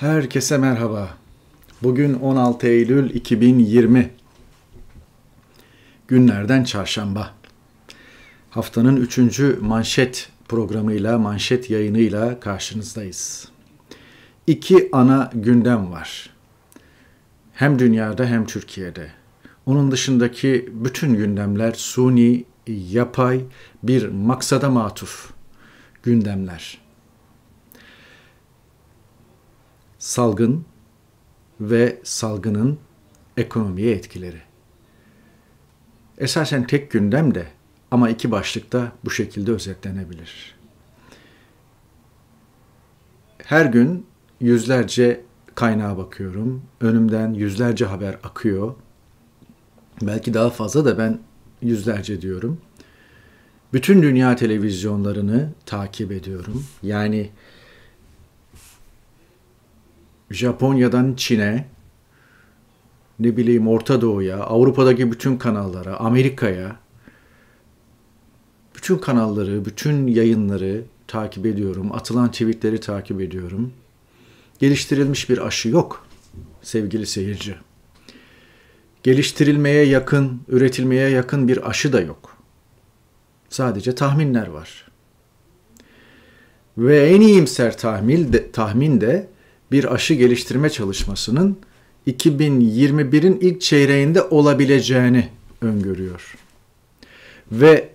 Herkese merhaba. Bugün 16 Eylül 2020. Günlerden çarşamba. Haftanın 3. manşet programıyla, manşet yayınıyla karşınızdayız. İki ana gündem var. Hem dünyada hem Türkiye'de. Onun dışındaki bütün gündemler suni, yapay bir maksada matuf gündemler. salgın ve salgının ekonomiye etkileri. Esasen tek gündem de ama iki başlıkta bu şekilde özetlenebilir. Her gün yüzlerce kaynağa bakıyorum. Önümden yüzlerce haber akıyor. Belki daha fazla da ben yüzlerce diyorum. Bütün dünya televizyonlarını takip ediyorum. Yani Japonya'dan Çin'e, ne bileyim Orta Doğu'ya, Avrupa'daki bütün kanallara, Amerika'ya, bütün kanalları, bütün yayınları takip ediyorum. Atılan tweetleri takip ediyorum. Geliştirilmiş bir aşı yok sevgili seyirci. Geliştirilmeye yakın, üretilmeye yakın bir aşı da yok. Sadece tahminler var. Ve en iyimser tahmin de, tahmin de bir aşı geliştirme çalışmasının 2021'in ilk çeyreğinde olabileceğini öngörüyor. Ve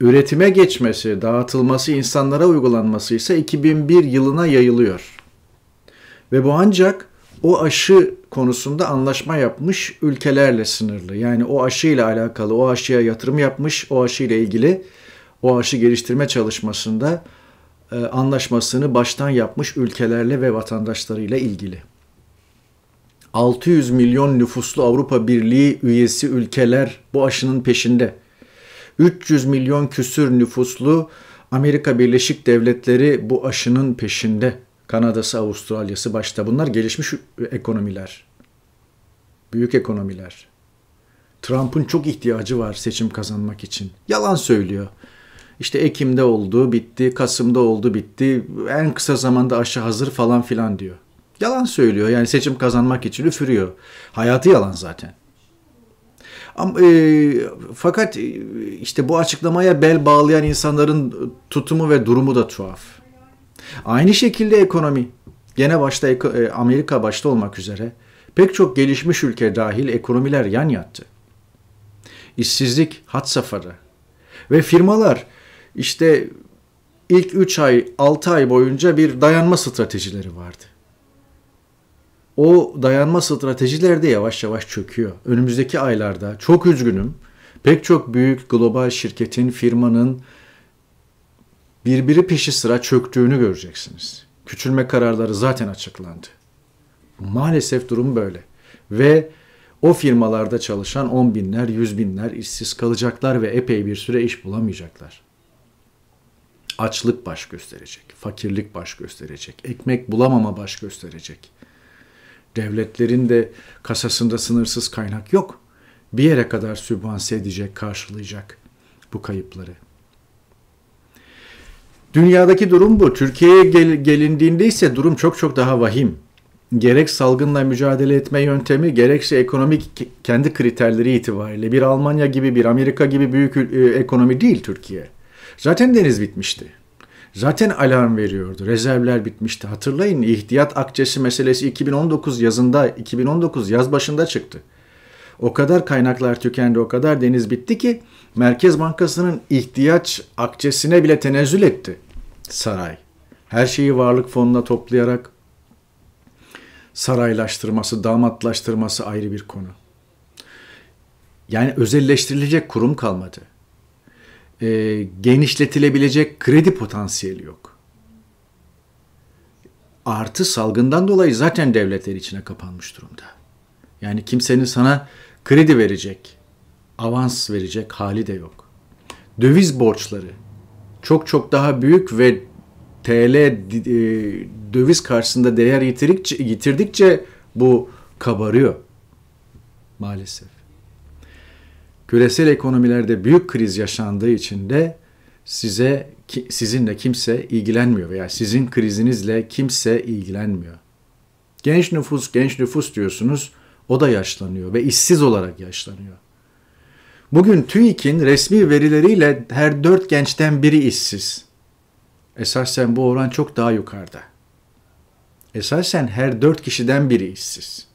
üretime geçmesi, dağıtılması, insanlara uygulanması ise 2001 yılına yayılıyor. Ve bu ancak o aşı konusunda anlaşma yapmış ülkelerle sınırlı. Yani o aşı ile alakalı, o aşıya yatırım yapmış, o aşı ile ilgili o aşı geliştirme çalışmasında e, anlaşmasını baştan yapmış ülkelerle ve vatandaşlarıyla ilgili. 600 milyon nüfuslu Avrupa Birliği üyesi ülkeler bu aşının peşinde. 300 milyon küsür nüfuslu Amerika Birleşik Devletleri bu aşının peşinde. Kanada'sı, Avustralya'sı başta bunlar gelişmiş ekonomiler. Büyük ekonomiler. Trump'ın çok ihtiyacı var seçim kazanmak için. Yalan söylüyor işte Ekim'de oldu bitti, Kasım'da oldu bitti, en kısa zamanda aşı hazır falan filan diyor. Yalan söylüyor yani seçim kazanmak için üfürüyor. Hayatı yalan zaten. Ama, e, fakat e, işte bu açıklamaya bel bağlayan insanların tutumu ve durumu da tuhaf. Aynı şekilde ekonomi. Gene başta e, Amerika başta olmak üzere pek çok gelişmiş ülke dahil ekonomiler yan yattı. İşsizlik had safhada. Ve firmalar işte ilk 3 ay 6 ay boyunca bir dayanma stratejileri vardı. O dayanma stratejileri de yavaş yavaş çöküyor. Önümüzdeki aylarda çok üzgünüm. Pek çok büyük global şirketin, firmanın birbiri peşi sıra çöktüğünü göreceksiniz. Küçülme kararları zaten açıklandı. Maalesef durum böyle. Ve o firmalarda çalışan on binler, yüz binler işsiz kalacaklar ve epey bir süre iş bulamayacaklar. Açlık baş gösterecek, fakirlik baş gösterecek, ekmek bulamama baş gösterecek. Devletlerin de kasasında sınırsız kaynak yok. Bir yere kadar sübvanse edecek, karşılayacak bu kayıpları. Dünyadaki durum bu. Türkiye'ye gelindiğinde ise durum çok çok daha vahim. Gerek salgınla mücadele etme yöntemi, gerekse ekonomik kendi kriterleri itibariyle bir Almanya gibi, bir Amerika gibi büyük e, ekonomi değil Türkiye. Zaten deniz bitmişti. Zaten alarm veriyordu. Rezervler bitmişti. Hatırlayın ihtiyat akçesi meselesi 2019 yazında, 2019 yaz başında çıktı. O kadar kaynaklar tükendi, o kadar deniz bitti ki Merkez Bankası'nın ihtiyaç akçesine bile tenezzül etti saray. Her şeyi varlık fonuna toplayarak saraylaştırması, damatlaştırması ayrı bir konu. Yani özelleştirilecek kurum kalmadı e, genişletilebilecek kredi potansiyeli yok. Artı salgından dolayı zaten devletler içine kapanmış durumda. Yani kimsenin sana kredi verecek, avans verecek hali de yok. Döviz borçları çok çok daha büyük ve TL e, döviz karşısında değer yitirdikçe, yitirdikçe bu kabarıyor maalesef küresel ekonomilerde büyük kriz yaşandığı için de size sizinle kimse ilgilenmiyor veya sizin krizinizle kimse ilgilenmiyor. Genç nüfus, genç nüfus diyorsunuz. O da yaşlanıyor ve işsiz olarak yaşlanıyor. Bugün TÜİK'in resmi verileriyle her dört gençten biri işsiz. Esasen bu oran çok daha yukarıda. Esasen her dört kişiden biri işsiz.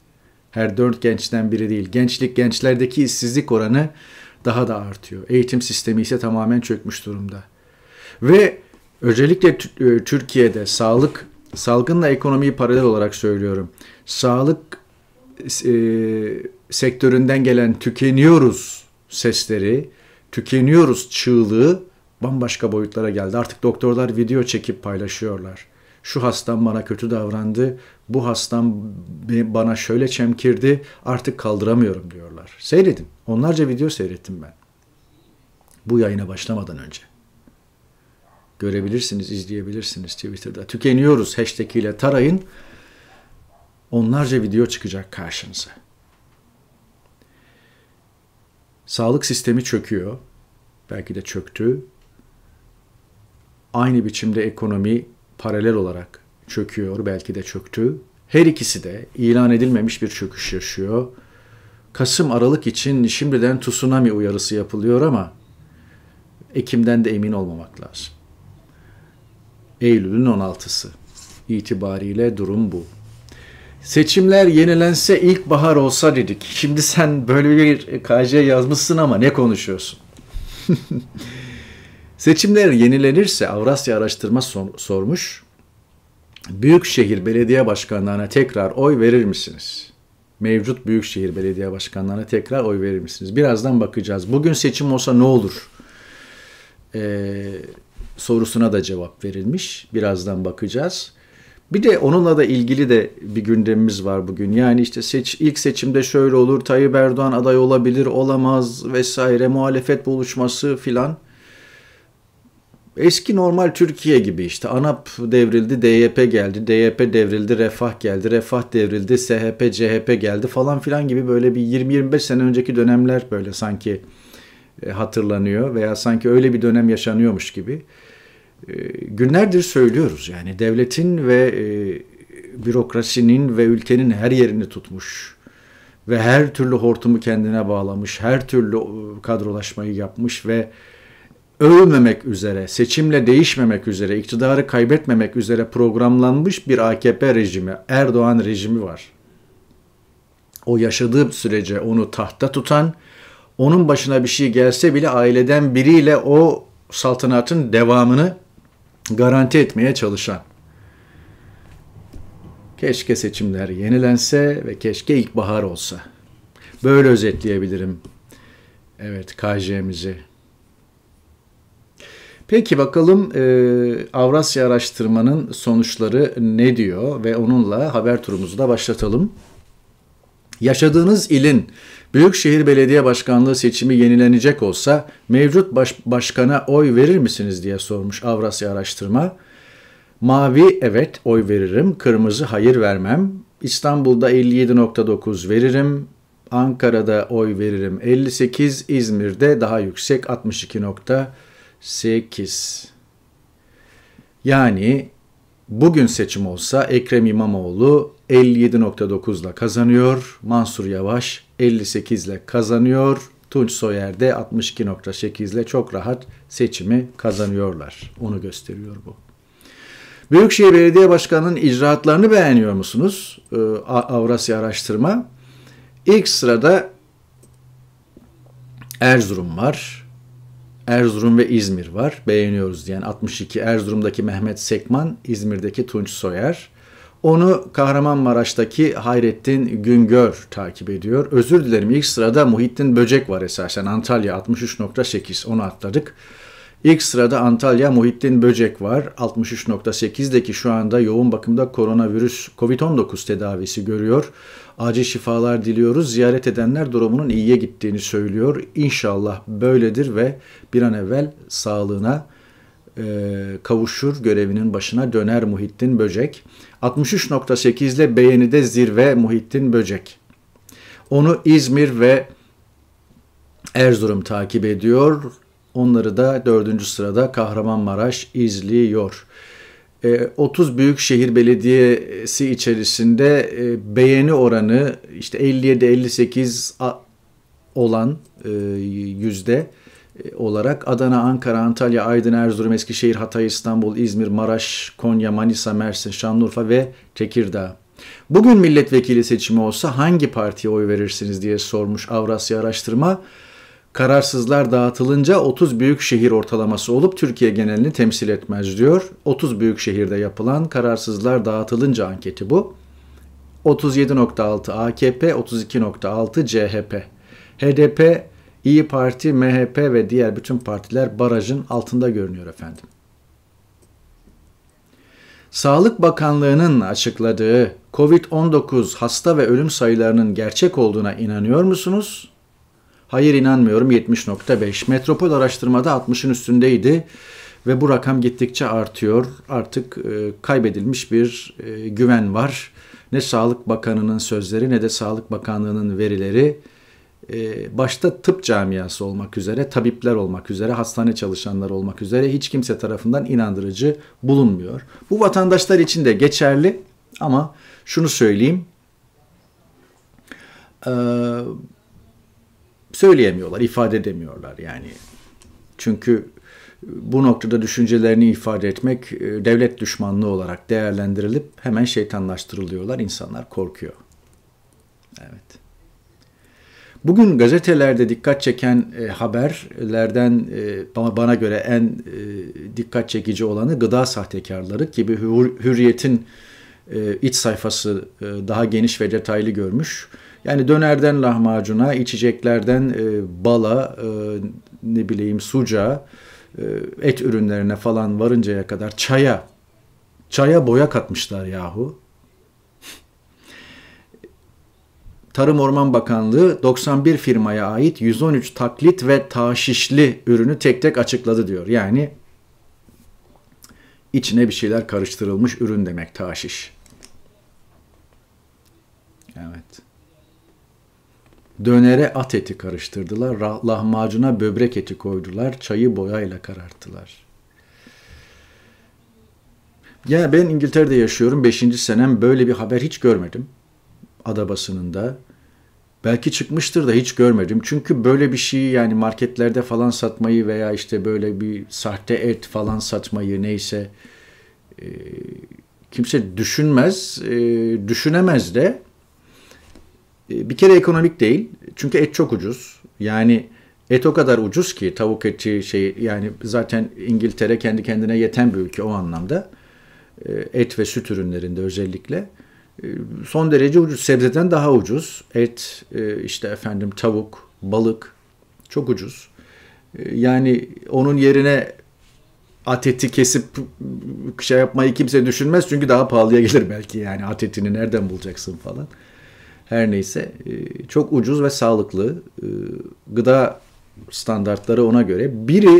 Her dört gençten biri değil. Gençlik gençlerdeki işsizlik oranı daha da artıyor. Eğitim sistemi ise tamamen çökmüş durumda. Ve özellikle e, Türkiye'de sağlık salgınla ekonomiyi paralel olarak söylüyorum. Sağlık e, sektöründen gelen tükeniyoruz sesleri, tükeniyoruz çığlığı bambaşka boyutlara geldi. Artık doktorlar video çekip paylaşıyorlar şu hastam bana kötü davrandı, bu hastam bana şöyle çemkirdi, artık kaldıramıyorum diyorlar. Seyredin. Onlarca video seyrettim ben. Bu yayına başlamadan önce. Görebilirsiniz, izleyebilirsiniz Twitter'da. Tükeniyoruz hashtag ile tarayın. Onlarca video çıkacak karşınıza. Sağlık sistemi çöküyor. Belki de çöktü. Aynı biçimde ekonomi paralel olarak çöküyor, belki de çöktü. Her ikisi de ilan edilmemiş bir çöküş yaşıyor. Kasım Aralık için şimdiden tsunami uyarısı yapılıyor ama Ekim'den de emin olmamak lazım. Eylül'ün 16'sı itibariyle durum bu. Seçimler yenilense ilkbahar olsa dedik. Şimdi sen böyle bir KJ yazmışsın ama ne konuşuyorsun? Seçimler yenilenirse Avrasya Araştırma sor- sormuş. Büyükşehir belediye başkanlarına tekrar oy verir misiniz? Mevcut büyükşehir belediye başkanlarına tekrar oy verir misiniz? Birazdan bakacağız. Bugün seçim olsa ne olur? Ee, sorusuna da cevap verilmiş. Birazdan bakacağız. Bir de onunla da ilgili de bir gündemimiz var bugün. Yani işte seç, ilk seçimde şöyle olur, Tayyip Erdoğan aday olabilir, olamaz vesaire, muhalefet buluşması filan. Eski normal Türkiye gibi işte ANAP devrildi, DYP geldi, DYP devrildi, Refah geldi, Refah devrildi, SHP, CHP geldi falan filan gibi böyle bir 20-25 sene önceki dönemler böyle sanki e, hatırlanıyor veya sanki öyle bir dönem yaşanıyormuş gibi. E, günlerdir söylüyoruz yani devletin ve e, bürokrasinin ve ülkenin her yerini tutmuş ve her türlü hortumu kendine bağlamış, her türlü kadrolaşmayı yapmış ve övmemek üzere, seçimle değişmemek üzere, iktidarı kaybetmemek üzere programlanmış bir AKP rejimi, Erdoğan rejimi var. O yaşadığı sürece onu tahta tutan, onun başına bir şey gelse bile aileden biriyle o saltanatın devamını garanti etmeye çalışan. Keşke seçimler yenilense ve keşke ilkbahar olsa. Böyle özetleyebilirim. Evet, KJ'mizi. Peki bakalım e, Avrasya araştırmanın sonuçları ne diyor ve onunla haber turumuzu da başlatalım. Yaşadığınız ilin Büyükşehir Belediye Başkanlığı seçimi yenilenecek olsa mevcut baş, başkana oy verir misiniz diye sormuş Avrasya araştırma. Mavi evet oy veririm, kırmızı hayır vermem. İstanbul'da 57.9 veririm, Ankara'da oy veririm 58, İzmir'de daha yüksek 62. 8. Yani bugün seçim olsa Ekrem İmamoğlu 57.9 ile kazanıyor. Mansur Yavaş 58 ile kazanıyor. Tunç Soyer de 62.8 ile çok rahat seçimi kazanıyorlar. Onu gösteriyor bu. Büyükşehir Belediye Başkanı'nın icraatlarını beğeniyor musunuz? Ee, Avrasya Araştırma. İlk sırada Erzurum var. Erzurum ve İzmir var. Beğeniyoruz diyen 62. Erzurum'daki Mehmet Sekman, İzmir'deki Tunç Soyer. Onu Kahramanmaraş'taki Hayrettin Güngör takip ediyor. Özür dilerim ilk sırada Muhittin Böcek var esasen Antalya 63.8 onu atladık. İlk sırada Antalya Muhittin Böcek var. 63.8'deki şu anda yoğun bakımda koronavirüs COVID-19 tedavisi görüyor. Acil şifalar diliyoruz. Ziyaret edenler durumunun iyiye gittiğini söylüyor. İnşallah böyledir ve bir an evvel sağlığına e, kavuşur görevinin başına döner Muhittin Böcek. 63.8 ile beğenide zirve Muhittin Böcek. Onu İzmir ve Erzurum takip ediyor. Onları da dördüncü sırada Kahramanmaraş izliyor. 30 e, büyük şehir belediyesi içerisinde e, beğeni oranı işte 57-58 olan e, yüzde olarak Adana, Ankara, Antalya, Aydın, Erzurum, Eskişehir, Hatay, İstanbul, İzmir, Maraş, Konya, Manisa, Mersin, Şanlıurfa ve Tekirdağ. Bugün milletvekili seçimi olsa hangi partiye oy verirsiniz diye sormuş Avrasya Araştırma. Kararsızlar dağıtılınca 30 büyük şehir ortalaması olup Türkiye genelini temsil etmez diyor. 30 büyük şehirde yapılan kararsızlar dağıtılınca anketi bu. 37.6 AKP, 32.6 CHP. HDP, İyi Parti, MHP ve diğer bütün partiler barajın altında görünüyor efendim. Sağlık Bakanlığı'nın açıkladığı COVID-19 hasta ve ölüm sayılarının gerçek olduğuna inanıyor musunuz? Hayır inanmıyorum 70.5. Metropol araştırmada 60'ın üstündeydi ve bu rakam gittikçe artıyor. Artık e, kaybedilmiş bir e, güven var. Ne Sağlık Bakanı'nın sözleri ne de Sağlık Bakanlığı'nın verileri e, başta tıp camiası olmak üzere, tabipler olmak üzere, hastane çalışanlar olmak üzere hiç kimse tarafından inandırıcı bulunmuyor. Bu vatandaşlar için de geçerli ama şunu söyleyeyim. Eee söyleyemiyorlar, ifade edemiyorlar yani. Çünkü bu noktada düşüncelerini ifade etmek e, devlet düşmanlığı olarak değerlendirilip hemen şeytanlaştırılıyorlar. insanlar. korkuyor. Evet. Bugün gazetelerde dikkat çeken e, haberlerden e, bana göre en dikkat çekici olanı gıda sahtekarları gibi Hür, Hürriyet'in iç sayfası daha geniş ve detaylı görmüş. Yani dönerden lahmacuna, içeceklerden e, bala, e, ne bileyim suca, e, et ürünlerine falan varıncaya kadar çaya, çaya boya katmışlar yahu. Tarım Orman Bakanlığı 91 firmaya ait 113 taklit ve taşişli ürünü tek tek açıkladı diyor. Yani içine bir şeyler karıştırılmış ürün demek taşiş. Evet. Dönere at eti karıştırdılar, lahmacuna böbrek eti koydular, çayı boyayla kararttılar. Ya ben İngiltere'de yaşıyorum, 5. senem böyle bir haber hiç görmedim. Ada basınında. Belki çıkmıştır da hiç görmedim. Çünkü böyle bir şeyi yani marketlerde falan satmayı veya işte böyle bir sahte et falan satmayı neyse e, kimse düşünmez, e, düşünemez de ee, bir kere ekonomik değil. Çünkü et çok ucuz. Yani et o kadar ucuz ki tavuk eti şey yani zaten İngiltere kendi kendine yeten bir ülke o anlamda. Ee, et ve süt ürünlerinde özellikle ee, son derece ucuz. Sebzeden daha ucuz. Et, e, işte efendim tavuk, balık çok ucuz. Yani onun yerine at eti kesip şey yapmayı kimse düşünmez çünkü daha pahalıya gelir belki yani at etini nereden bulacaksın falan her neyse e, çok ucuz ve sağlıklı e, gıda standartları ona göre biri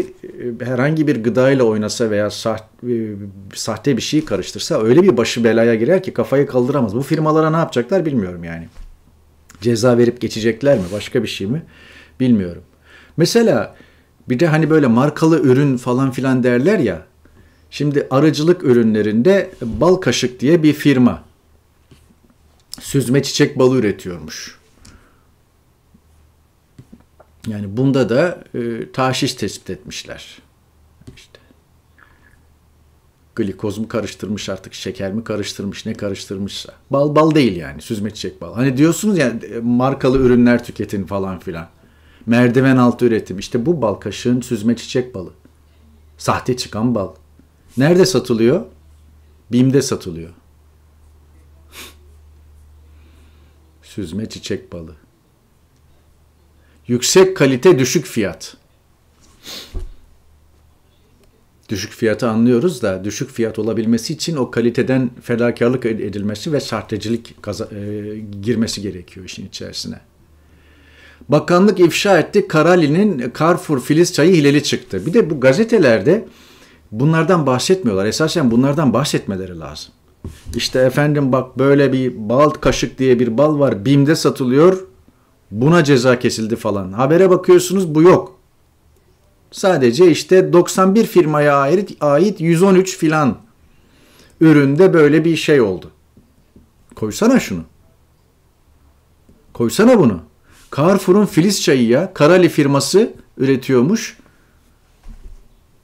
e, herhangi bir gıdayla oynasa veya sah sahte bir şey karıştırsa öyle bir başı belaya girer ki kafayı kaldıramaz. Bu firmalara ne yapacaklar bilmiyorum yani. Ceza verip geçecekler mi başka bir şey mi bilmiyorum. Mesela bir de hani böyle markalı ürün falan filan derler ya. Şimdi arıcılık ürünlerinde bal kaşık diye bir firma süzme çiçek balı üretiyormuş. Yani bunda da e, taşiş tespit etmişler. İşte glikoz mu karıştırmış artık şeker mi karıştırmış ne karıştırmışsa. Bal bal değil yani süzme çiçek bal. Hani diyorsunuz ya e, markalı ürünler tüketin falan filan. Merdiven altı üretim. İşte bu bal kaşığın süzme çiçek balı. Sahte çıkan bal. Nerede satılıyor? Bimde satılıyor. Süzme çiçek balı. Yüksek kalite düşük fiyat. Düşük fiyatı anlıyoruz da düşük fiyat olabilmesi için o kaliteden fedakarlık edilmesi ve sahtecilik kaza- e, girmesi gerekiyor işin içerisine. Bakanlık ifşa etti Karali'nin Carrefour Filiz çayı hileli çıktı. Bir de bu gazetelerde bunlardan bahsetmiyorlar. Esasen bunlardan bahsetmeleri lazım. İşte efendim bak böyle bir bal kaşık diye bir bal var. Bim'de satılıyor. Buna ceza kesildi falan. Habere bakıyorsunuz bu yok. Sadece işte 91 firmaya ait, ait 113 filan üründe böyle bir şey oldu. Koysana şunu. Koysana bunu. Carrefour'un Filiz çayı ya Karali firması üretiyormuş.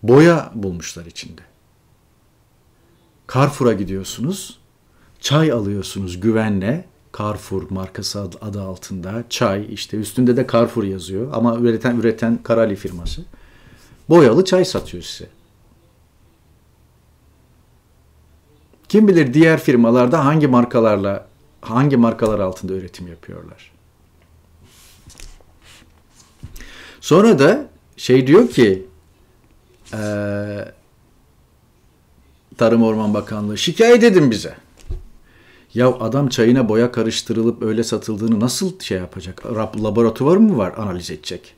Boya bulmuşlar içinde. Carrefour'a gidiyorsunuz. Çay alıyorsunuz güvenle. Carrefour markası adı altında çay işte üstünde de Carrefour yazıyor ama üreten üreten Karali firması. Boyalı çay satıyor size. Kim bilir diğer firmalarda hangi markalarla hangi markalar altında üretim yapıyorlar. Sonra da şey diyor ki eee Tarım Orman Bakanlığı şikayet edin bize. Ya adam çayına boya karıştırılıp öyle satıldığını nasıl şey yapacak? Laboratuvar mı var analiz edecek?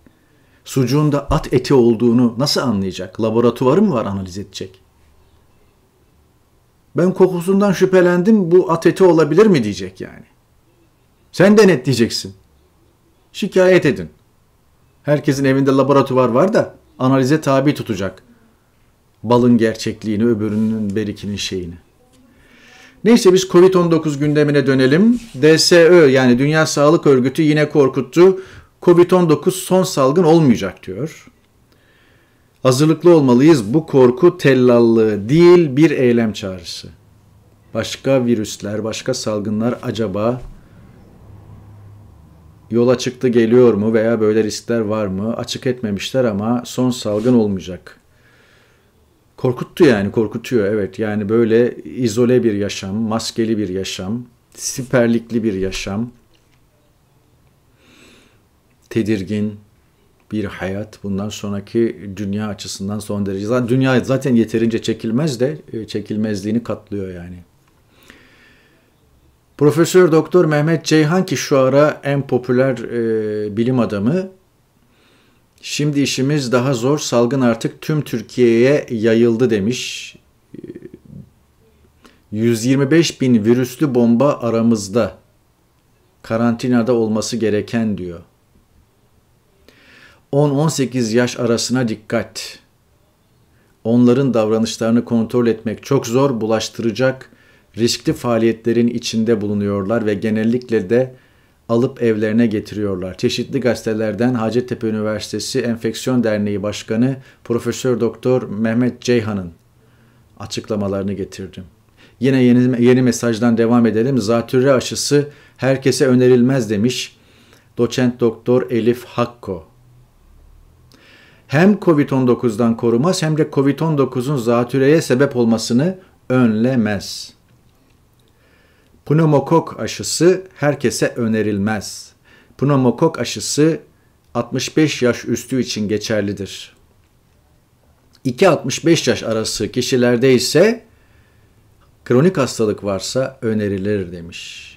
Sucuğunda at eti olduğunu nasıl anlayacak? Laboratuvarı mı var analiz edecek? Ben kokusundan şüphelendim bu at eti olabilir mi diyecek yani. Sen denet diyeceksin. Şikayet edin. Herkesin evinde laboratuvar var da analize tabi tutacak. Balın gerçekliğini, öbürünün berikinin şeyini. Neyse biz Covid-19 gündemine dönelim. DSÖ yani Dünya Sağlık Örgütü yine korkuttu. Covid-19 son salgın olmayacak diyor. Hazırlıklı olmalıyız. Bu korku tellallığı değil bir eylem çağrısı. Başka virüsler, başka salgınlar acaba yola çıktı geliyor mu veya böyle riskler var mı? Açık etmemişler ama son salgın olmayacak korkuttu yani korkutuyor evet. Yani böyle izole bir yaşam, maskeli bir yaşam, siperlikli bir yaşam, tedirgin bir hayat bundan sonraki dünya açısından son derece. Zaten dünya zaten yeterince çekilmez de e, çekilmezliğini katlıyor yani. Profesör Doktor Mehmet Ceyhan ki şu ara en popüler e, bilim adamı Şimdi işimiz daha zor. Salgın artık tüm Türkiye'ye yayıldı demiş. 125 ee, bin virüslü bomba aramızda. Karantinada olması gereken diyor. 10-18 yaş arasına dikkat. Onların davranışlarını kontrol etmek çok zor, bulaştıracak riskli faaliyetlerin içinde bulunuyorlar ve genellikle de alıp evlerine getiriyorlar. Çeşitli gazetelerden Hacettepe Üniversitesi Enfeksiyon Derneği Başkanı Profesör Doktor Mehmet Ceyhan'ın açıklamalarını getirdim. Yine yeni, yeni mesajdan devam edelim. Zatürre aşısı herkese önerilmez demiş doçent doktor Elif Hakko. Hem Covid-19'dan korumaz hem de Covid-19'un zatürreye sebep olmasını önlemez.'' Pneumokok aşısı herkese önerilmez. Pneumokok aşısı 65 yaş üstü için geçerlidir. 2-65 yaş arası kişilerde ise kronik hastalık varsa önerilir demiş.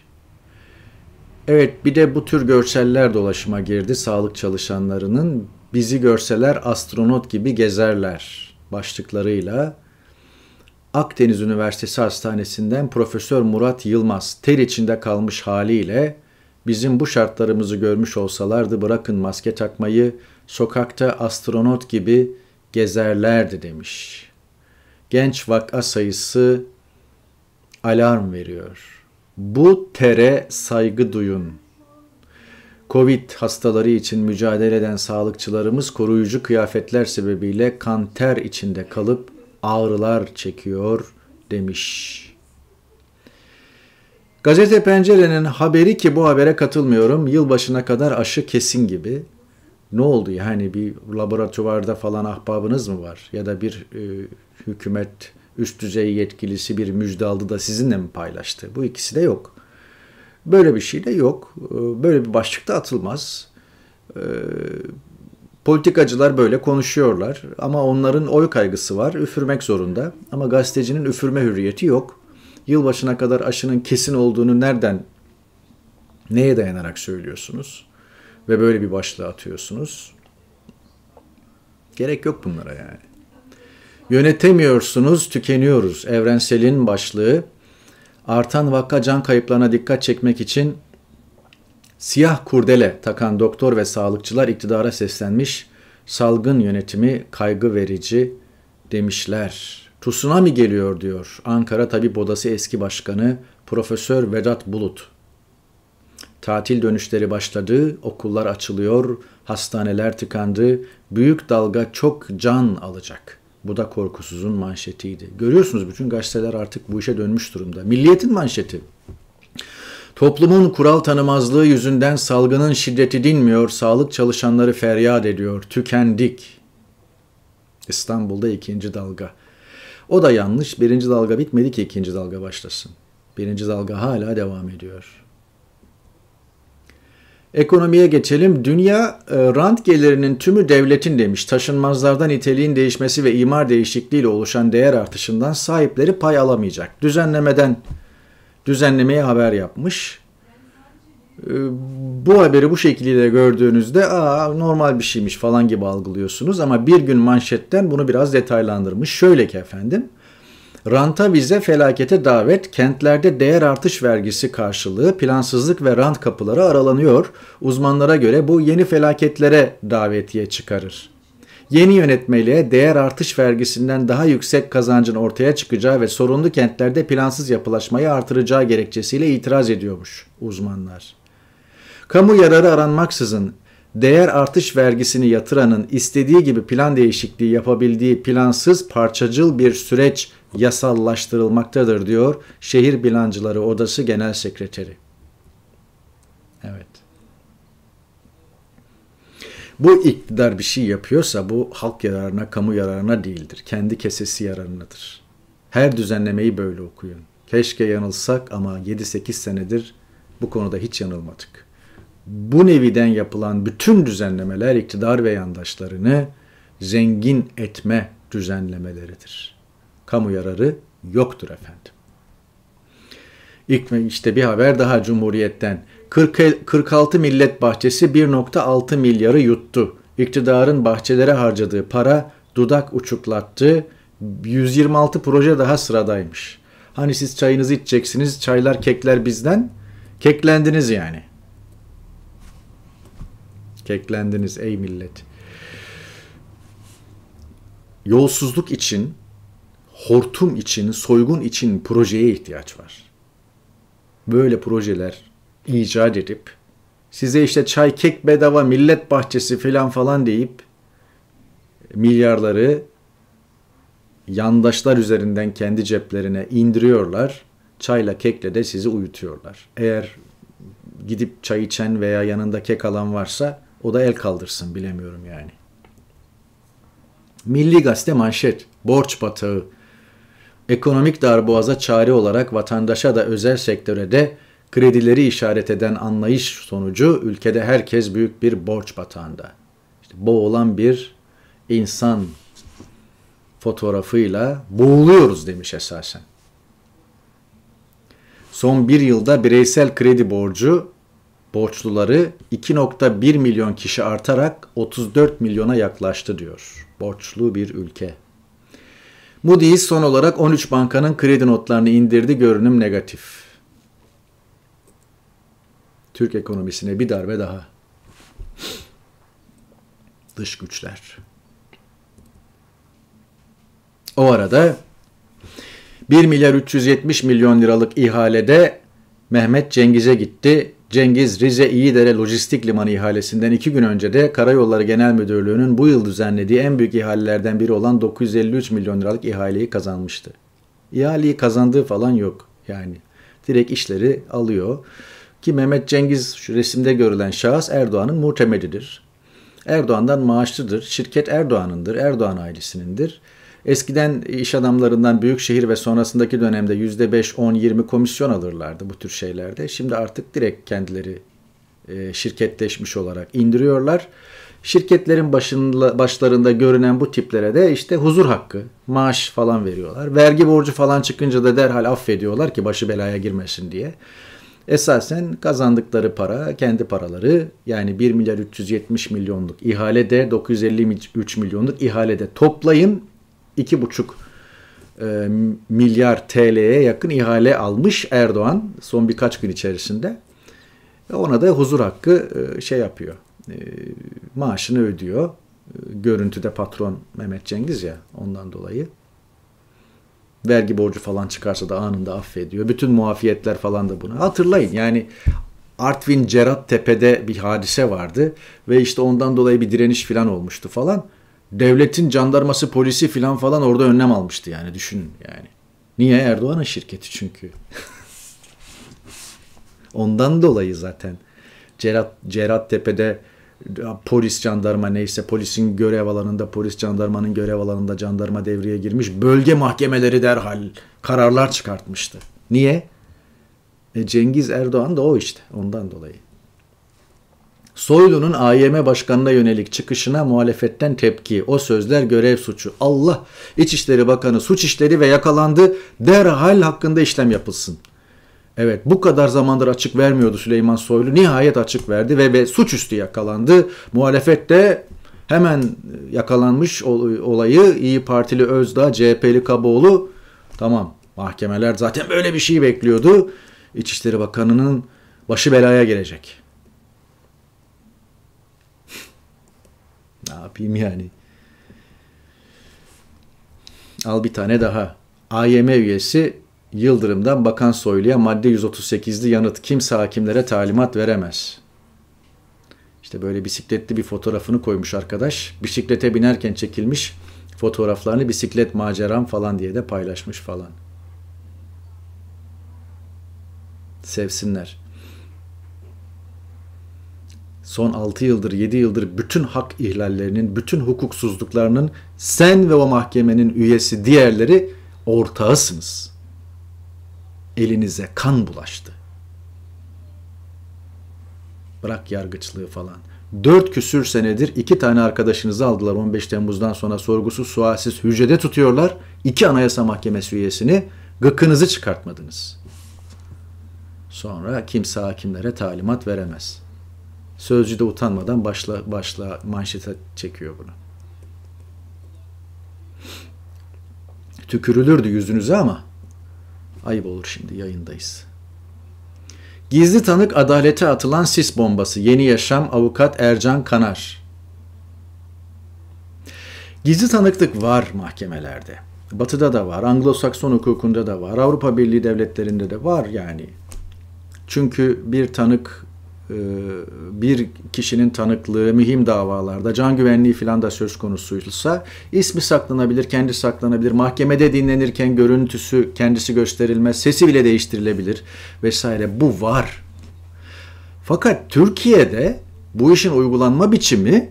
Evet bir de bu tür görseller dolaşıma girdi sağlık çalışanlarının bizi görseler astronot gibi gezerler başlıklarıyla Akdeniz Üniversitesi Hastanesi'nden Profesör Murat Yılmaz ter içinde kalmış haliyle bizim bu şartlarımızı görmüş olsalardı bırakın maske takmayı sokakta astronot gibi gezerlerdi demiş. Genç vaka sayısı alarm veriyor. Bu tere saygı duyun. Covid hastaları için mücadele eden sağlıkçılarımız koruyucu kıyafetler sebebiyle kan ter içinde kalıp ağrılar çekiyor demiş. Gazete Pencere'nin haberi ki bu habere katılmıyorum. Yılbaşına kadar aşı kesin gibi. Ne oldu yani bir laboratuvarda falan ahbabınız mı var? Ya da bir e, hükümet üst düzey yetkilisi bir müjde aldı da sizinle mi paylaştı? Bu ikisi de yok. Böyle bir şey de yok. E, böyle bir başlık da atılmaz. E, Politikacılar böyle konuşuyorlar ama onların oy kaygısı var, üfürmek zorunda. Ama gazetecinin üfürme hürriyeti yok. Yılbaşına kadar aşının kesin olduğunu nereden, neye dayanarak söylüyorsunuz? Ve böyle bir başlığı atıyorsunuz. Gerek yok bunlara yani. Yönetemiyorsunuz, tükeniyoruz. Evrensel'in başlığı artan vaka can kayıplarına dikkat çekmek için Siyah kurdele takan doktor ve sağlıkçılar iktidara seslenmiş, salgın yönetimi kaygı verici demişler. Tsunami geliyor diyor Ankara Tabip Odası eski başkanı Profesör Vedat Bulut. Tatil dönüşleri başladı, okullar açılıyor, hastaneler tıkandı, büyük dalga çok can alacak. Bu da korkusuzun manşetiydi. Görüyorsunuz bütün gazeteler artık bu işe dönmüş durumda. Milliyetin manşeti. Toplumun kural tanımazlığı yüzünden salgının şiddeti dinmiyor, sağlık çalışanları feryat ediyor. Tükendik. İstanbul'da ikinci dalga. O da yanlış. Birinci dalga bitmedi ki ikinci dalga başlasın. Birinci dalga hala devam ediyor. Ekonomiye geçelim. Dünya e, rant gelirinin tümü devletin demiş. Taşınmazlardan niteliğin değişmesi ve imar değişikliğiyle oluşan değer artışından sahipleri pay alamayacak. Düzenlemeden düzenlemeye haber yapmış. Ee, bu haberi bu şekilde gördüğünüzde Aa, normal bir şeymiş falan gibi algılıyorsunuz ama bir gün manşetten bunu biraz detaylandırmış. Şöyle ki efendim, ranta vize felakete davet, kentlerde değer artış vergisi karşılığı, plansızlık ve rant kapıları aralanıyor. Uzmanlara göre bu yeni felaketlere davetiye çıkarır yeni yönetmeliğe değer artış vergisinden daha yüksek kazancın ortaya çıkacağı ve sorunlu kentlerde plansız yapılaşmayı artıracağı gerekçesiyle itiraz ediyormuş uzmanlar. Kamu yararı aranmaksızın değer artış vergisini yatıranın istediği gibi plan değişikliği yapabildiği plansız parçacıl bir süreç yasallaştırılmaktadır diyor Şehir Bilancıları Odası Genel Sekreteri. bu iktidar bir şey yapıyorsa bu halk yararına, kamu yararına değildir. Kendi kesesi yararınadır. Her düzenlemeyi böyle okuyun. Keşke yanılsak ama 7-8 senedir bu konuda hiç yanılmadık. Bu neviden yapılan bütün düzenlemeler iktidar ve yandaşlarını zengin etme düzenlemeleridir. Kamu yararı yoktur efendim. İşte bir haber daha Cumhuriyet'ten. 46 millet bahçesi 1.6 milyarı yuttu. İktidarın bahçelere harcadığı para dudak uçuklattı. 126 proje daha sıradaymış. Hani siz çayınızı içeceksiniz, çaylar kekler bizden. Keklendiniz yani. Keklendiniz ey millet. Yolsuzluk için, hortum için, soygun için projeye ihtiyaç var. Böyle projeler icat edip size işte çay kek bedava millet bahçesi filan falan deyip milyarları yandaşlar üzerinden kendi ceplerine indiriyorlar. Çayla kekle de sizi uyutuyorlar. Eğer gidip çay içen veya yanında kek alan varsa o da el kaldırsın bilemiyorum yani. Milli Gazete manşet, borç batağı. Ekonomik darboğaza çare olarak vatandaşa da özel sektöre de kredileri işaret eden anlayış sonucu ülkede herkes büyük bir borç batağında. İşte boğulan bir insan fotoğrafıyla boğuluyoruz demiş esasen. Son bir yılda bireysel kredi borcu borçluları 2.1 milyon kişi artarak 34 milyona yaklaştı diyor. Borçlu bir ülke. Moody's son olarak 13 bankanın kredi notlarını indirdi. Görünüm negatif. Türk ekonomisine bir darbe daha. Dış güçler. O arada 1 milyar 370 milyon liralık ihalede Mehmet Cengiz'e gitti. Cengiz Rize İyidere Lojistik Limanı ihalesinden iki gün önce de Karayolları Genel Müdürlüğü'nün bu yıl düzenlediği en büyük ihalelerden biri olan 953 milyon liralık ihaleyi kazanmıştı. İhaleyi kazandığı falan yok yani. Direkt işleri alıyor. Ki Mehmet Cengiz şu resimde görülen şahıs Erdoğan'ın muhtemelidir. Erdoğan'dan maaşlıdır. Şirket Erdoğan'ındır. Erdoğan ailesinindir. Eskiden iş adamlarından büyük şehir ve sonrasındaki dönemde %5, 10, 20 komisyon alırlardı bu tür şeylerde. Şimdi artık direkt kendileri e, şirketleşmiş olarak indiriyorlar. Şirketlerin başında, başlarında görünen bu tiplere de işte huzur hakkı, maaş falan veriyorlar. Vergi borcu falan çıkınca da derhal affediyorlar ki başı belaya girmesin diye. Esasen kazandıkları para kendi paraları yani 1 milyar 370 milyonluk ihalede 953 milyonluk ihalede toplayın 2,5 e, milyar TL'ye yakın ihale almış Erdoğan son birkaç gün içerisinde. E, ona da huzur hakkı e, şey yapıyor. E, maaşını ödüyor. Görüntüde patron Mehmet Cengiz ya ondan dolayı. Vergi borcu falan çıkarsa da anında affediyor. Bütün muafiyetler falan da bunu Hatırlayın yani Artvin Cerat Tepe'de bir hadise vardı ve işte ondan dolayı bir direniş falan olmuştu falan. Devletin jandarması, polisi falan falan orada önlem almıştı yani düşünün yani. Niye Erdoğan'ın şirketi çünkü. Ondan dolayı zaten Cerat Cerat Tepe'de polis jandarma neyse polisin görev alanında polis jandarmanın görev alanında jandarma devreye girmiş. Bölge mahkemeleri derhal kararlar çıkartmıştı. Niye? E Cengiz Erdoğan da o işte ondan dolayı. Soylu'nun AYM Başkanı'na yönelik çıkışına muhalefetten tepki. O sözler görev suçu. Allah İçişleri Bakanı suç işleri ve yakalandı. Derhal hakkında işlem yapılsın.'' Evet bu kadar zamandır açık vermiyordu Süleyman Soylu. Nihayet açık verdi ve, ve suçüstü yakalandı. Muhalefet de hemen e, yakalanmış olayı İyi Partili Özdağ, CHP'li Kaboğlu tamam mahkemeler zaten böyle bir şey bekliyordu. İçişleri Bakanı'nın başı belaya gelecek. ne yapayım yani? Al bir tane daha. AYM üyesi Yıldırım'dan Bakan Soylu'ya madde 138'li yanıt. Kimse hakimlere talimat veremez. İşte böyle bisikletli bir fotoğrafını koymuş arkadaş. Bisiklete binerken çekilmiş fotoğraflarını bisiklet maceram falan diye de paylaşmış falan. Sevsinler. Son 6 yıldır 7 yıldır bütün hak ihlallerinin, bütün hukuksuzluklarının sen ve o mahkemenin üyesi diğerleri ortağısınız.'' elinize kan bulaştı. Bırak yargıçlığı falan. Dört küsür senedir iki tane arkadaşınızı aldılar 15 Temmuz'dan sonra sorgusuz sualsiz hücrede tutuyorlar. İki anayasa mahkemesi üyesini gıkınızı çıkartmadınız. Sonra kimse hakimlere talimat veremez. Sözcü de utanmadan başla, başla manşete çekiyor bunu. Tükürülürdü yüzünüze ama Ayıp olur şimdi yayındayız. Gizli tanık adalete atılan sis bombası. Yeni Yaşam avukat Ercan Kanar. Gizli tanıklık var mahkemelerde. Batı'da da var, Anglo-Sakson hukukunda da var, Avrupa Birliği devletlerinde de var yani. Çünkü bir tanık ee, bir kişinin tanıklığı mühim davalarda can güvenliği filan da söz konusuysa ismi saklanabilir, kendi saklanabilir. Mahkemede dinlenirken görüntüsü kendisi gösterilmez, sesi bile değiştirilebilir vesaire. Bu var. Fakat Türkiye'de bu işin uygulanma biçimi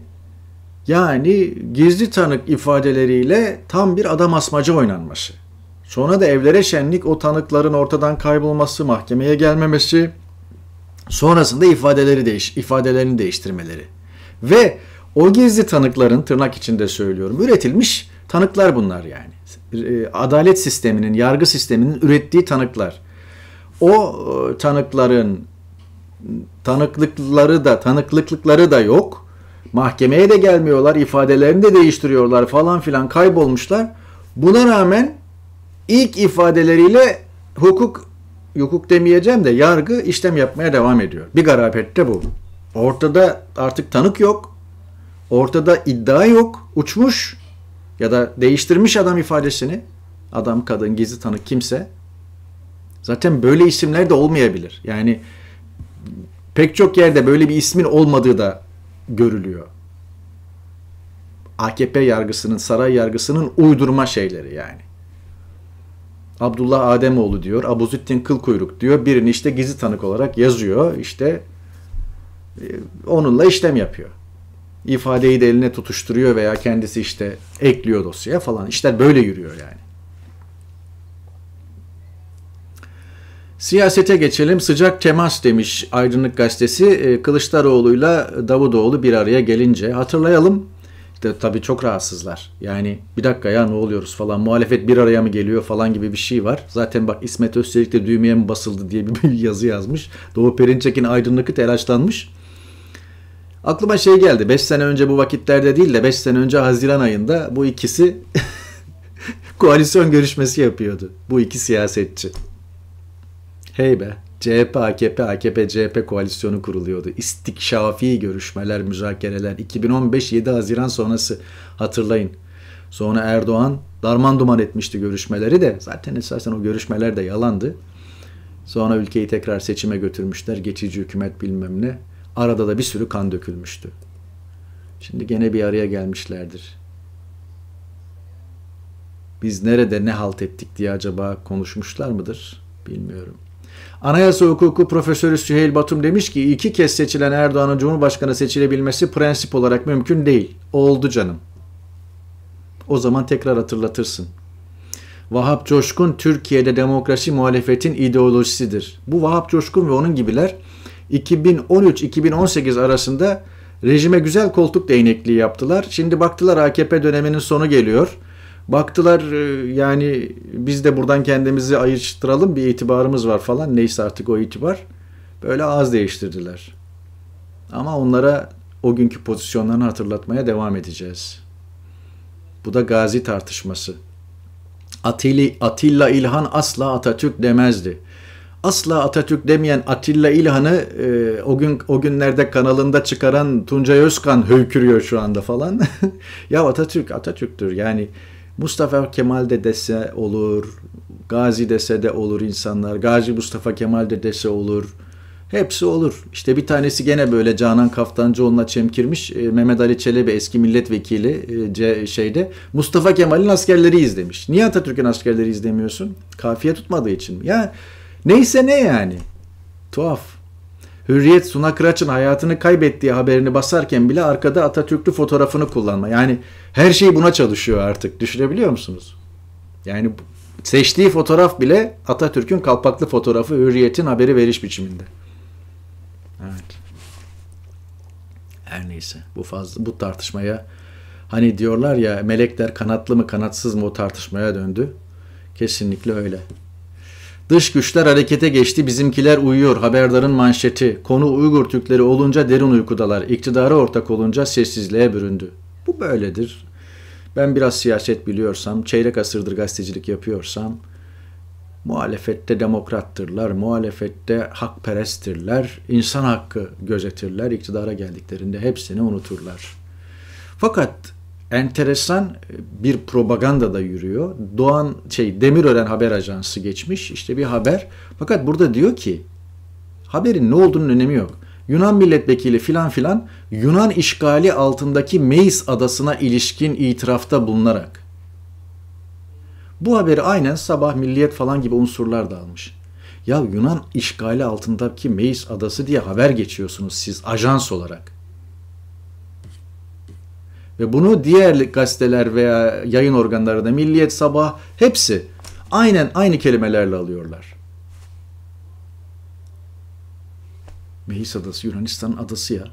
yani gizli tanık ifadeleriyle tam bir adam asmacı oynanması. Sonra da evlere şenlik o tanıkların ortadan kaybolması, mahkemeye gelmemesi, Sonrasında ifadeleri değiş, ifadelerini değiştirmeleri. Ve o gizli tanıkların tırnak içinde söylüyorum üretilmiş tanıklar bunlar yani. E, adalet sisteminin, yargı sisteminin ürettiği tanıklar. O e, tanıkların tanıklıkları da tanıklıklıkları da yok. Mahkemeye de gelmiyorlar, ifadelerini de değiştiriyorlar falan filan kaybolmuşlar. Buna rağmen ilk ifadeleriyle hukuk hukuk demeyeceğim de yargı işlem yapmaya devam ediyor. Bir garabette bu. Ortada artık tanık yok. Ortada iddia yok. Uçmuş ya da değiştirmiş adam ifadesini. Adam, kadın, gizli tanık kimse. Zaten böyle isimler de olmayabilir. Yani pek çok yerde böyle bir ismin olmadığı da görülüyor. AKP yargısının, saray yargısının uydurma şeyleri yani. Abdullah Ademoğlu diyor, Abuzüttin Kılkuyruk diyor. Birini işte gizli tanık olarak yazıyor. İşte e, onunla işlem yapıyor. İfadeyi de eline tutuşturuyor veya kendisi işte ekliyor dosyaya falan. İşler böyle yürüyor yani. Siyasete geçelim. Sıcak temas demiş Aydınlık Gazetesi. E, Kılıçdaroğlu'yla Davutoğlu bir araya gelince hatırlayalım de tabii çok rahatsızlar. Yani bir dakika ya ne oluyoruz falan muhalefet bir araya mı geliyor falan gibi bir şey var. Zaten bak İsmet Özçelik de düğmeye mi basıldı diye bir yazı yazmış. Doğu Perinçek'in aydınlıkı telaşlanmış. Aklıma şey geldi 5 sene önce bu vakitlerde değil de 5 sene önce Haziran ayında bu ikisi koalisyon görüşmesi yapıyordu. Bu iki siyasetçi. Hey be. CHP, AKP, AKP, CHP koalisyonu kuruluyordu. İstikşafi görüşmeler, müzakereler. 2015 7 Haziran sonrası hatırlayın. Sonra Erdoğan darman duman etmişti görüşmeleri de. Zaten esasen o görüşmeler de yalandı. Sonra ülkeyi tekrar seçime götürmüşler. Geçici hükümet bilmem ne. Arada da bir sürü kan dökülmüştü. Şimdi gene bir araya gelmişlerdir. Biz nerede ne halt ettik diye acaba konuşmuşlar mıdır? Bilmiyorum. Anayasa Hukuku Profesörü Süheyl Batum demiş ki iki kez seçilen Erdoğan'ın Cumhurbaşkanı seçilebilmesi prensip olarak mümkün değil. Oldu canım. O zaman tekrar hatırlatırsın. Vahap Coşkun Türkiye'de demokrasi muhalefetin ideolojisidir. Bu Vahap Coşkun ve onun gibiler 2013-2018 arasında rejime güzel koltuk değnekliği yaptılar. Şimdi baktılar AKP döneminin sonu geliyor. Baktılar e, yani biz de buradan kendimizi ayıştıralım bir itibarımız var falan. Neyse artık o itibar. Böyle ağız değiştirdiler. Ama onlara o günkü pozisyonlarını hatırlatmaya devam edeceğiz. Bu da gazi tartışması. Atili, Atilla İlhan asla Atatürk demezdi. Asla Atatürk demeyen Atilla İlhan'ı e, o gün o günlerde kanalında çıkaran Tuncay Özkan höykürüyor şu anda falan. ya Atatürk Atatürk'tür. Yani Mustafa Kemal de dese olur, Gazi dese de olur insanlar, Gazi Mustafa Kemal de dese olur. Hepsi olur. İşte bir tanesi gene böyle Canan Kaftancıoğlu'na çemkirmiş. E, Mehmet Ali Çelebi eski milletvekili e, şeyde Mustafa Kemal'in askerleri izlemiş. Niye Atatürk'ün askerleri izlemiyorsun? Kafiye tutmadığı için. mi? Ya neyse ne yani. Tuhaf. Hürriyet Suna Kıraç'ın hayatını kaybettiği haberini basarken bile arkada Atatürk'lü fotoğrafını kullanma. Yani her şey buna çalışıyor artık. Düşünebiliyor musunuz? Yani seçtiği fotoğraf bile Atatürk'ün kalpaklı fotoğrafı Hürriyet'in haberi veriş biçiminde. Evet. Her neyse bu fazla bu tartışmaya hani diyorlar ya melekler kanatlı mı kanatsız mı o tartışmaya döndü. Kesinlikle öyle. Dış güçler harekete geçti, bizimkiler uyuyor. Haberdarın manşeti. Konu Uygur Türkleri olunca derin uykudalar. İktidara ortak olunca sessizliğe büründü. Bu böyledir. Ben biraz siyaset biliyorsam, çeyrek asırdır gazetecilik yapıyorsam, muhalefette demokrattırlar, muhalefette hakperesttirler, insan hakkı gözetirler, iktidara geldiklerinde hepsini unuturlar. Fakat enteresan e, bir propaganda da yürüyor. Doğan şey Demirören Haber Ajansı geçmiş işte bir haber. Fakat burada diyor ki haberin ne olduğunun önemi yok. Yunan milletvekili filan filan Yunan işgali altındaki Meis adasına ilişkin itirafta bulunarak. Bu haberi aynen sabah milliyet falan gibi unsurlar da almış. Ya Yunan işgali altındaki Meis adası diye haber geçiyorsunuz siz ajans olarak. Ve bunu diğer gazeteler veya yayın organları da Milliyet, Sabah hepsi aynen aynı kelimelerle alıyorlar. Meis Adası Yunanistan'ın adası ya.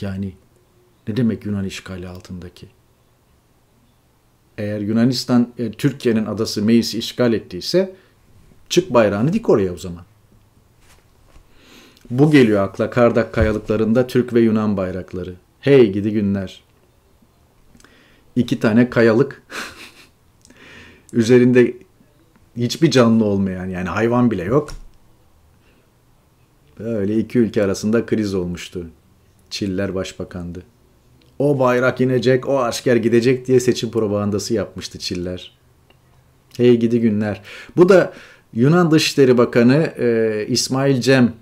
Yani ne demek Yunan işgali altındaki? Eğer Yunanistan e, Türkiye'nin adası Meis'i işgal ettiyse çık bayrağını dik oraya o zaman. Bu geliyor akla Kardak kayalıklarında Türk ve Yunan bayrakları. Hey gidi günler. İki tane kayalık üzerinde hiçbir canlı olmayan yani hayvan bile yok. Böyle iki ülke arasında kriz olmuştu. Çiller başbakandı. O bayrak inecek, o asker gidecek diye seçim propagandası yapmıştı Çiller. Hey gidi günler. Bu da Yunan Dışişleri Bakanı e, İsmail Cem,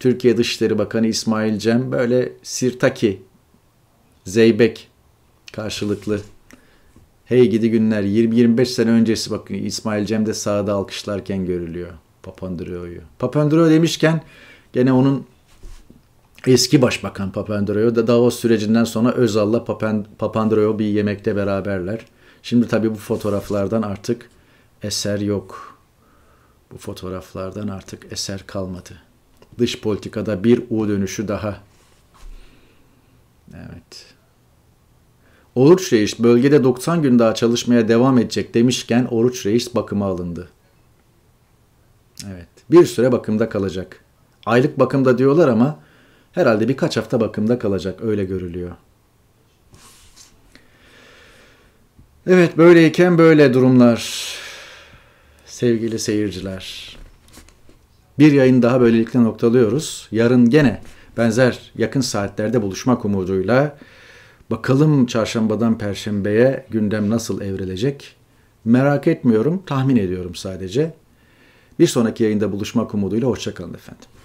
Türkiye Dışişleri Bakanı İsmail Cem böyle Sirtaki Zeybek karşılıklı. Hey gidi günler 20-25 sene öncesi bakın İsmail Cem de sahada alkışlarken görülüyor Papandreou'yu. Papandreou demişken gene onun eski başbakan Papandreou da Davos sürecinden sonra Özal'la Papandreou bir yemekte beraberler. Şimdi tabii bu fotoğraflardan artık eser yok. Bu fotoğraflardan artık eser kalmadı. Dış politikada bir U dönüşü daha. Evet. Oruç Reis bölgede 90 gün daha çalışmaya devam edecek demişken Oruç Reis bakıma alındı. Evet bir süre bakımda kalacak. Aylık bakımda diyorlar ama herhalde birkaç hafta bakımda kalacak öyle görülüyor. Evet böyleyken böyle durumlar sevgili seyirciler. Bir yayın daha böylelikle noktalıyoruz. Yarın gene benzer yakın saatlerde buluşmak umuduyla Bakalım çarşambadan perşembeye gündem nasıl evrilecek? Merak etmiyorum, tahmin ediyorum sadece. Bir sonraki yayında buluşmak umuduyla hoşçakalın efendim.